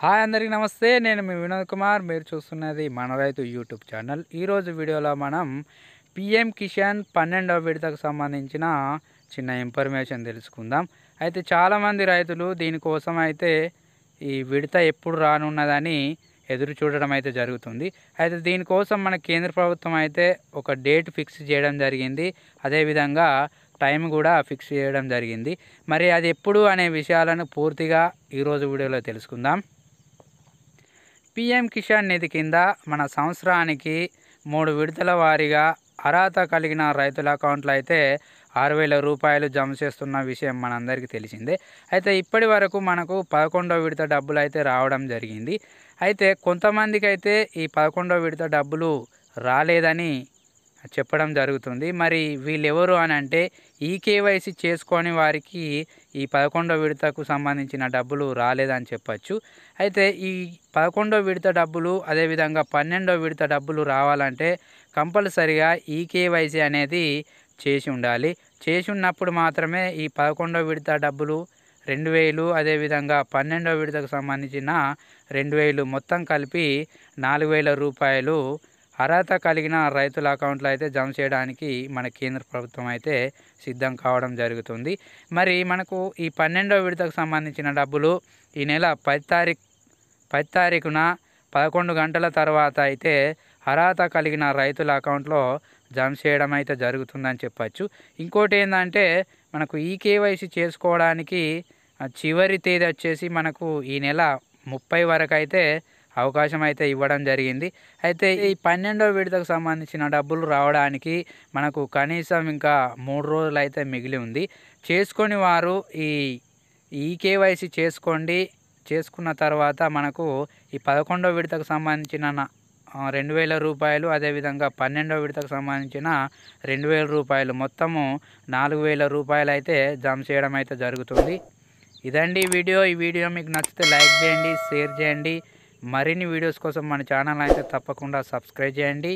hi అందరికీ నమస్తే నేను మీ వినోద్ కుమార్ మీరు చూస్తున్నది మన రైతు యూట్యూబ్ ఛానల్ ఈరోజు వీడియోలో మనం పిఎం కిషన్ పన్నెండవ విడతకు సంబంధించిన చిన్న ఇన్ఫర్మేషన్ తెలుసుకుందాం అయితే చాలామంది రైతులు దీనికోసం అయితే ఈ విడత ఎప్పుడు రానున్నదని ఎదురు చూడడం అయితే జరుగుతుంది అయితే దీనికోసం మన కేంద్ర ప్రభుత్వం అయితే ఒక డేట్ ఫిక్స్ చేయడం జరిగింది అదేవిధంగా టైం కూడా ఫిక్స్ చేయడం జరిగింది మరి అది ఎప్పుడు అనే విషయాలను పూర్తిగా ఈరోజు వీడియోలో తెలుసుకుందాం పిఎం కిషాన్ నిధి కింద మన సంవత్సరానికి మూడు విడతల వారీగా అర్హత కలిగిన రైతుల అకౌంట్లో అయితే ఆరు వేల రూపాయలు జమ చేస్తున్న విషయం మనందరికీ తెలిసిందే అయితే ఇప్పటి వరకు మనకు పదకొండో విడత డబ్బులు అయితే రావడం జరిగింది అయితే కొంతమందికి అయితే ఈ పదకొండో విడత డబ్బులు రాలేదని చెప్పడం జరుగుతుంది మరి వీళ్ళెవరు అని అంటే ఈ కేవైసీ చేసుకోని వారికి ఈ పదకొండో విడతకు సంబంధించిన డబ్బులు రాలేదని చెప్పచ్చు అయితే ఈ పదకొండో విడత డబ్బులు అదేవిధంగా పన్నెండో విడత డబ్బులు రావాలంటే కంపల్సరిగా ఈ కేవైసీ అనేది చేసి ఉండాలి చేసి ఉన్నప్పుడు మాత్రమే ఈ పదకొండో విడత డబ్బులు రెండు వేలు అదేవిధంగా పన్నెండో విడతకు సంబంధించిన రెండు వేలు మొత్తం కలిపి నాలుగు వేల రూపాయలు అర్హత కలిగిన రైతుల అకౌంట్లో అయితే జమ చేయడానికి మన కేంద్ర ప్రభుత్వం అయితే సిద్ధం కావడం జరుగుతుంది మరి మనకు ఈ పన్నెండో విడతకు సంబంధించిన డబ్బులు ఈ నెల పది తారీఖు పది తారీఖున పదకొండు గంటల తర్వాత అయితే అర్హత కలిగిన రైతుల అకౌంట్లో జమ చేయడం అయితే జరుగుతుందని చెప్పచ్చు ఇంకోటి ఏంటంటే మనకు ఈ కేవైసీ చేసుకోవడానికి చివరి తేదీ వచ్చేసి మనకు ఈ నెల ముప్పై వరకు అయితే అవకాశం అయితే ఇవ్వడం జరిగింది అయితే ఈ పన్నెండో విడతకు సంబంధించిన డబ్బులు రావడానికి మనకు కనీసం ఇంకా మూడు రోజులు అయితే మిగిలి ఉంది చేసుకొని వారు ఈ ఈ కేవైసీ చేసుకోండి చేసుకున్న తర్వాత మనకు ఈ పదకొండో విడతకు సంబంధించిన రెండు వేల రూపాయలు అదేవిధంగా పన్నెండో విడతకు సంబంధించిన రెండు వేల రూపాయలు మొత్తము నాలుగు వేల రూపాయలు అయితే జమ చేయడం అయితే జరుగుతుంది ఇదండి వీడియో ఈ వీడియో మీకు నచ్చితే లైక్ చేయండి షేర్ చేయండి మరిన్ని వీడియోస్ కోసం మన ఛానల్ అయితే తప్పకుండా సబ్స్క్రైబ్ చేయండి